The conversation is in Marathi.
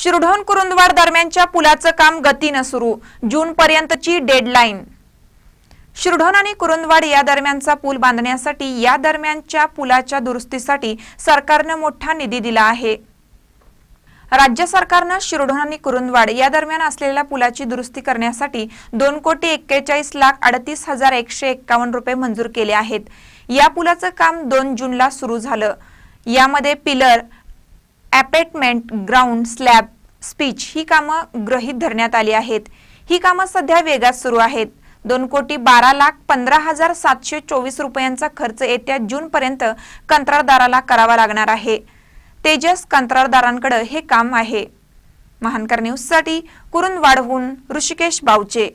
शिरढोण कुरुंदवाड दरम्यानच्या पुलाचं काम गतीनं सुरू जून पर्यंतची डेडलाईन शिरढोण आणि कुरुंदवाड या दरम्यानचा पूल बांधण्यासाठी या दरम्यानच्या पुलाच्या दुरुस्तीसाठी सरकारनं मोठा निधी दिला आहे राज्य सरकारनं शिरढोण आणि कुरुंदवाड या दरम्यान असलेल्या पुलाची दुरुस्ती करण्यासाठी दोन कोटी एक्केचाळीस लाख अडतीस हजार एकशे एक्कावन्न रुपये मंजूर केले आहेत या पुलाचं काम दोन जूनला सुरू झालं यामध्ये पिलर अपार्टमेंट ग्राउंड स्लॅब स्पीच ही कामं ग्रहित धरण्यात आली आहेत ही कामं सध्या वेगात सुरू आहेत दोन कोटी बारा लाख पंधरा हजार सातशे चोवीस रुपयांचा खर्च येत्या जून पर्यंत कंत्राटदाराला करावा लागणार आहे तेजस कंत्राटदारांकडे हे काम आहे महानकर न्यूज साठी वाढवून ऋषिकेश बावचे